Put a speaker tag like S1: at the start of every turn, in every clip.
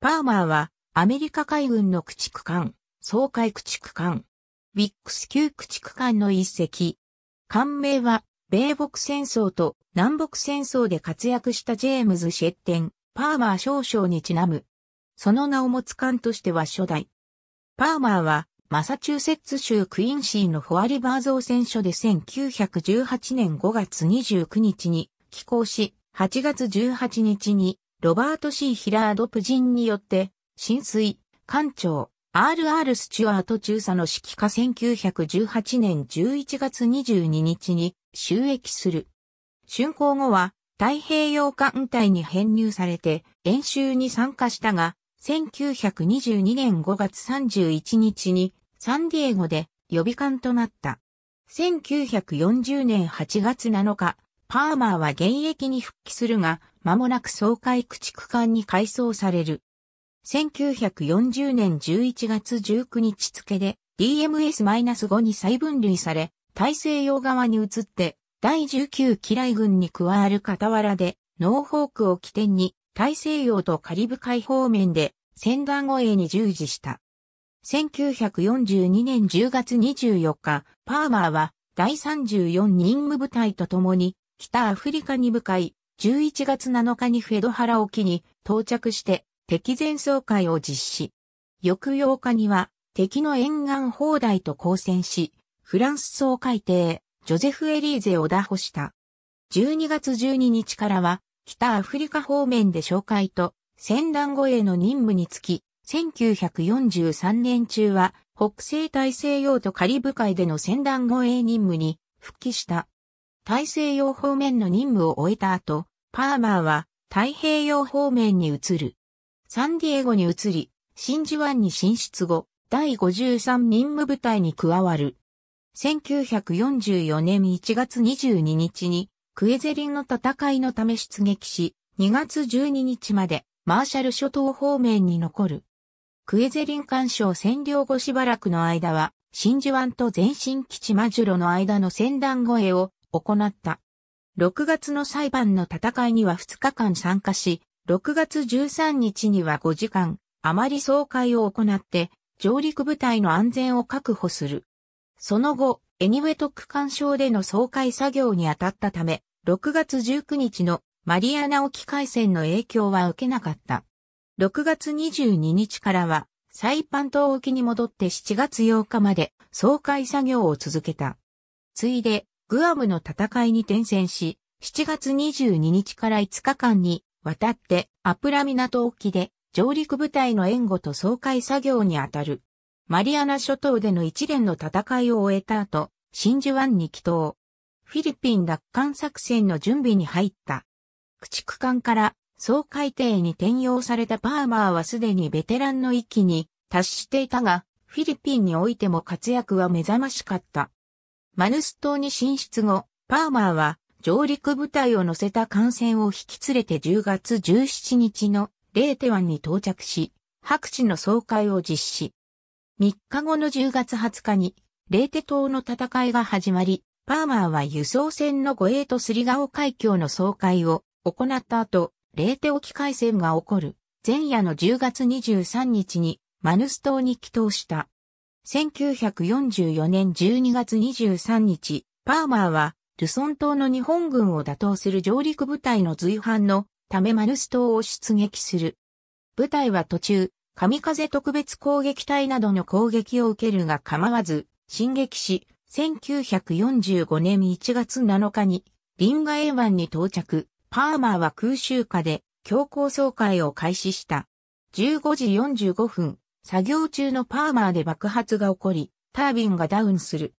S1: パーマーは、アメリカ海軍の駆逐艦、総海駆逐艦、ウィックス級駆逐艦の一隻。艦名は、米北戦争と南北戦争で活躍したジェームズ・シェッテン、パーマー少将にちなむ。その名を持つ艦としては初代。パーマーは、マサチューセッツ州クインシーのフォアリバー造船所で1918年5月29日に寄港し、8月18日にロバート C. ヒラード・プジンによって、浸水、艦長、R.R. スチュアート中佐の指揮下1918年11月22日に収益する。竣工後は太平洋艦隊に編入されて演習に参加したが、1922年5月31日にサンディエゴで予備艦となった。1940年8月7日、パーマーは現役に復帰するが、間もなく総海駆逐艦に改装される。1940年11月19日付で DMS-5 に再分類され、大西洋側に移って、第19機雷軍に加わる傍らで、ノーホークを起点に、大西洋とカリブ海方面で、戦団護衛に従事した。1942年10月24日、パーマーは第34任務部隊と共に北アフリカに向かい、11月7日にフェドハラ沖に到着して敵前総会を実施。翌8日には敵の沿岸砲台と交戦し、フランス総会艇、ジョゼフ・エリーゼを打破した。12月12日からは、北アフリカ方面で紹介と、戦乱護衛の任務につき、1943年中は、北西大西洋とカリブ海での戦乱護衛任務に復帰した。大西洋方面の任務を終えた後、パーマーは太平洋方面に移る。サンディエゴに移り、真珠湾に進出後、第53任務部隊に加わる。1944年1月22日にクエゼリンの戦いのため出撃し、2月12日までマーシャル諸島方面に残る。クエゼリン干渉占領後しばらくの間は、真珠湾と前進基地マジュロの間の戦団越えを行った。6月の裁判の戦いには2日間参加し、6月13日には5時間、余り総会を行って、上陸部隊の安全を確保する。その後、エニウェト区間省での総会作業に当たったため、6月19日のマリアナ沖海戦の影響は受けなかった。6月22日からは、サイパン島沖に戻って7月8日まで総会作業を続けた。ついで、グアムの戦いに転戦し、7月22日から5日間に渡ってアプラ港沖で上陸部隊の援護と総会作業にあたる。マリアナ諸島での一連の戦いを終えた後、真珠湾に帰島。フィリピン奪還作戦の準備に入った。駆逐艦から総海艇に転用されたパーマーはすでにベテランの域に達していたが、フィリピンにおいても活躍は目覚ましかった。マヌス島に進出後、パーマーは上陸部隊を乗せた艦船を引き連れて10月17日のレーテ湾に到着し、白地の総会を実施。3日後の10月20日に、レーテ島の戦いが始まり、パーマーは輸送船の護衛とスリガオ海峡の総会を行った後、レーテ沖海戦が起こる前夜の10月23日にマヌス島に帰島した。1944年12月23日、パーマーは、ルソン島の日本軍を打倒する上陸部隊の随伴のためマルス島を出撃する。部隊は途中、神風特別攻撃隊などの攻撃を受けるが構わず、進撃し、1945年1月7日に、リンガエ湾に到着、パーマーは空襲下で強行総会を開始した。15時45分、作業中のパーマーで爆発が起こり、タービンがダウンする。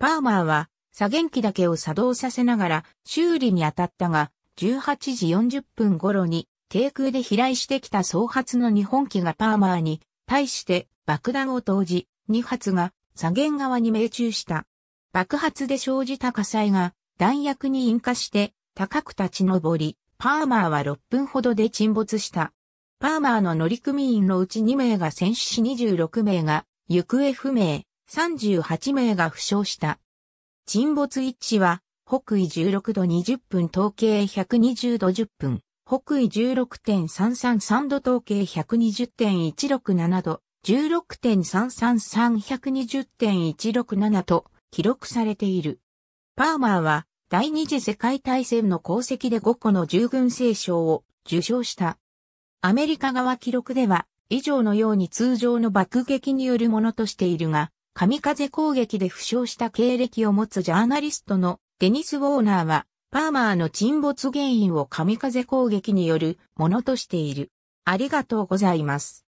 S1: パーマーは、左舷機だけを作動させながら修理に当たったが、18時40分頃に低空で飛来してきた総発の日本機がパーマーに対して爆弾を投じ、2発が左舷側に命中した。爆発で生じた火災が弾薬に引火して高く立ち上り、パーマーは6分ほどで沈没した。パーマーの乗組員のうち2名が戦死し26名が行方不明、38名が負傷した。沈没位置は、北緯16度20分統計120度10分、北緯16.333度統計120.167度、16.333120.167と記録されている。パーマーは第二次世界大戦の功績で5個の従軍聖賞を受賞した。アメリカ側記録では、以上のように通常の爆撃によるものとしているが、神風攻撃で負傷した経歴を持つジャーナリストのデニス・ウォーナーは、パーマーの沈没原因を神風攻撃によるものとしている。ありがとうございます。